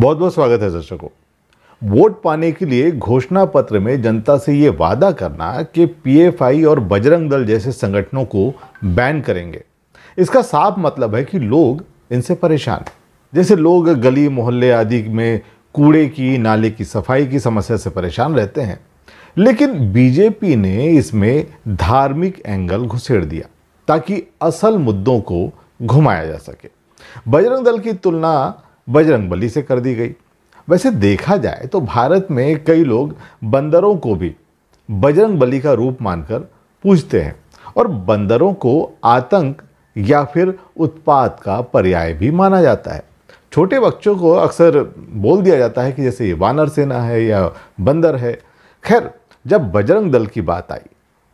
बहुत बहुत स्वागत है दर्शकों वोट पाने के लिए घोषणा पत्र में जनता से ये वादा करना कि पीएफआई और बजरंग दल जैसे संगठनों को बैन करेंगे इसका साफ मतलब है कि लोग इनसे परेशान जैसे लोग गली मोहल्ले आदि में कूड़े की नाले की सफाई की समस्या से परेशान रहते हैं लेकिन बीजेपी ने इसमें धार्मिक एंगल घुसेड़ दिया ताकि असल मुद्दों को घुमाया जा सके बजरंग दल की तुलना बजरंगबली से कर दी गई वैसे देखा जाए तो भारत में कई लोग बंदरों को भी बजरंगबली का रूप मानकर पूजते हैं और बंदरों को आतंक या फिर उत्पात का पर्याय भी माना जाता है छोटे बच्चों को अक्सर बोल दिया जाता है कि जैसे ये वानर सेना है या बंदर है खैर जब बजरंग दल की बात आई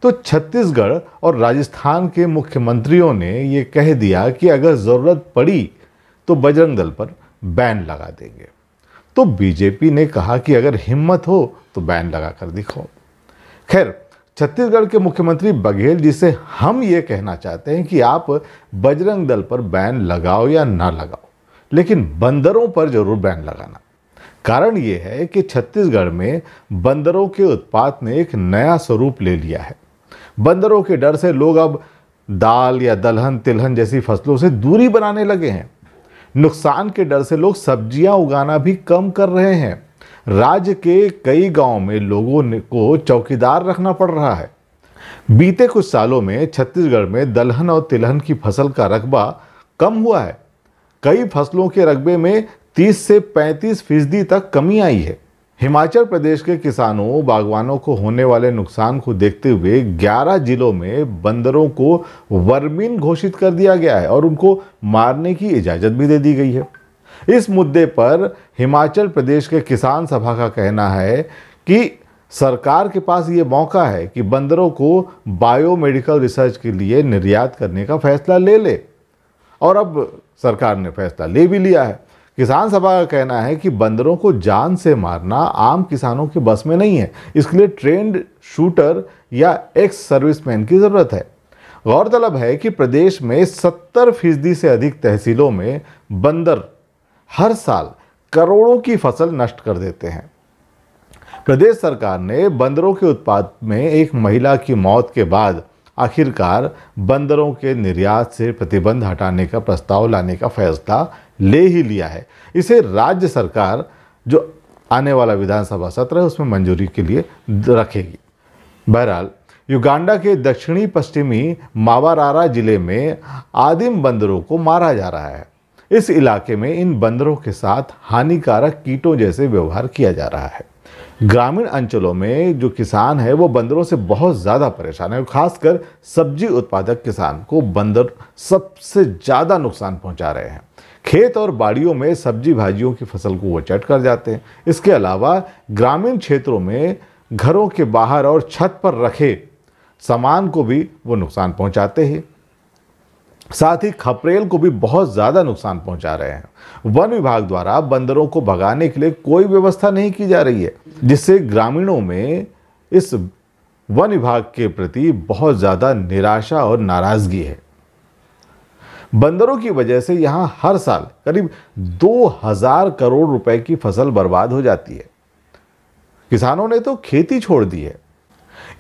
तो छत्तीसगढ़ और राजस्थान के मुख्यमंत्रियों ने ये कह दिया कि अगर ज़रूरत पड़ी तो बजरंग दल पर बैन लगा देंगे तो बीजेपी ने कहा कि अगर हिम्मत हो तो बैन लगा कर दिखाओ खैर छत्तीसगढ़ के मुख्यमंत्री बघेल जी से हम ये कहना चाहते हैं कि आप बजरंग दल पर बैन लगाओ या ना लगाओ लेकिन बंदरों पर जरूर बैन लगाना कारण ये है कि छत्तीसगढ़ में बंदरों के उत्पात ने एक नया स्वरूप ले लिया है बंदरों के डर से लोग अब दाल या दलहन तिलहन जैसी फसलों से दूरी बनाने लगे हैं नुकसान के डर से लोग सब्जियां उगाना भी कम कर रहे हैं राज्य के कई गांव में लोगों को चौकीदार रखना पड़ रहा है बीते कुछ सालों में छत्तीसगढ़ में दलहन और तिलहन की फसल का रकबा कम हुआ है कई फसलों के रकबे में 30 से 35 फीसदी तक कमी आई है हिमाचल प्रदेश के किसानों बागवानों को होने वाले नुकसान को देखते हुए 11 जिलों में बंदरों को वर्मिन घोषित कर दिया गया है और उनको मारने की इजाज़त भी दे दी गई है इस मुद्दे पर हिमाचल प्रदेश के किसान सभा का कहना है कि सरकार के पास ये मौका है कि बंदरों को बायोमेडिकल रिसर्च के लिए निर्यात करने का फैसला ले ले और अब सरकार ने फैसला ले भी लिया है किसान सभा का कहना है कि बंदरों को जान से मारना आम किसानों के बस में नहीं है इसके लिए ट्रेंड शूटर या एक्स सर्विसमैन की ज़रूरत है गौरतलब है कि प्रदेश में 70 फीसदी से अधिक तहसीलों में बंदर हर साल करोड़ों की फसल नष्ट कर देते हैं प्रदेश सरकार ने बंदरों के उत्पाद में एक महिला की मौत के बाद आखिरकार बंदरों के निर्यात से प्रतिबंध हटाने का प्रस्ताव लाने का फैसला ले ही लिया है इसे राज्य सरकार जो आने वाला विधानसभा सत्र है उसमें मंजूरी के लिए रखेगी बहरहाल युगांडा के दक्षिणी पश्चिमी मावारारा जिले में आदिम बंदरों को मारा जा रहा है इस इलाके में इन बंदरों के साथ हानिकारक कीटों जैसे व्यवहार किया जा रहा है ग्रामीण अंचलों में जो किसान है वो बंदरों से बहुत ज़्यादा परेशान है खासकर सब्जी उत्पादक किसान को बंदर सबसे ज़्यादा नुकसान पहुंचा रहे हैं खेत और बाड़ियों में सब्जी भाजियों की फसल को वो चट कर जाते हैं इसके अलावा ग्रामीण क्षेत्रों में घरों के बाहर और छत पर रखे सामान को भी वो नुकसान पहुँचाते हैं साथ ही खपरेल को भी बहुत ज़्यादा नुकसान पहुंचा रहे हैं वन विभाग द्वारा बंदरों को भगाने के लिए कोई व्यवस्था नहीं की जा रही है जिससे ग्रामीणों में इस वन विभाग के प्रति बहुत ज़्यादा निराशा और नाराज़गी है बंदरों की वजह से यहाँ हर साल करीब 2000 करोड़ रुपए की फसल बर्बाद हो जाती है किसानों ने तो खेती छोड़ दी है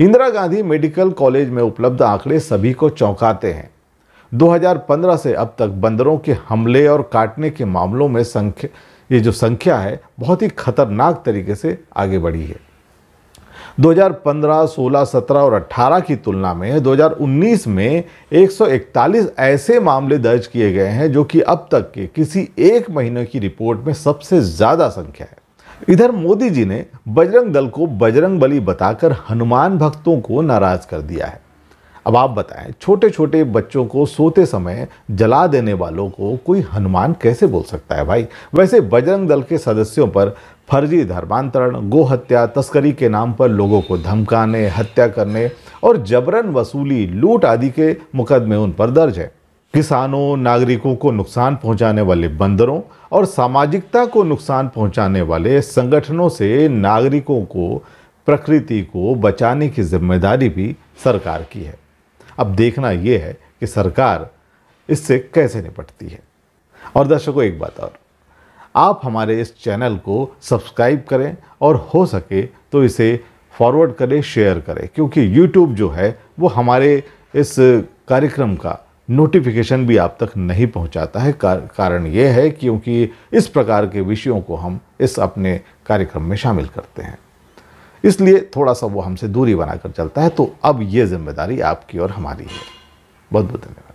इंदिरा गांधी मेडिकल कॉलेज में उपलब्ध आंकड़े सभी को चौंकाते हैं 2015 से अब तक बंदरों के हमले और काटने के मामलों में संख्या ये जो संख्या है बहुत ही खतरनाक तरीके से आगे बढ़ी है 2015, 16, 17 और 18 की तुलना में 2019 में 141 ऐसे मामले दर्ज किए गए हैं जो कि अब तक के किसी एक महीने की रिपोर्ट में सबसे ज़्यादा संख्या है इधर मोदी जी ने बजरंग दल को बजरंग बली बताकर हनुमान भक्तों को नाराज कर दिया है अब आप बताएं छोटे छोटे बच्चों को सोते समय जला देने वालों को कोई हनुमान कैसे बोल सकता है भाई वैसे बजरंग दल के सदस्यों पर फर्जी धर्मांतरण गोहत्या तस्करी के नाम पर लोगों को धमकाने हत्या करने और जबरन वसूली लूट आदि के मुकदमे उन पर दर्ज है किसानों नागरिकों को नुकसान पहुंचाने वाले बंदरों और सामाजिकता को नुकसान पहुंचाने वाले संगठनों से नागरिकों को प्रकृति को बचाने की जिम्मेदारी भी सरकार की है अब देखना ये है कि सरकार इससे कैसे निपटती है और दर्शकों एक बात और आप हमारे इस चैनल को सब्सक्राइब करें और हो सके तो इसे फॉरवर्ड करें शेयर करें क्योंकि यूट्यूब जो है वो हमारे इस कार्यक्रम का नोटिफिकेशन भी आप तक नहीं पहुंचाता है कारण ये है क्योंकि इस प्रकार के विषयों को हम इस अपने कार्यक्रम में शामिल करते हैं इसलिए थोड़ा सा वो हमसे दूरी बनाकर चलता है तो अब ये जिम्मेदारी आपकी और हमारी है बहुत बहुत धन्यवाद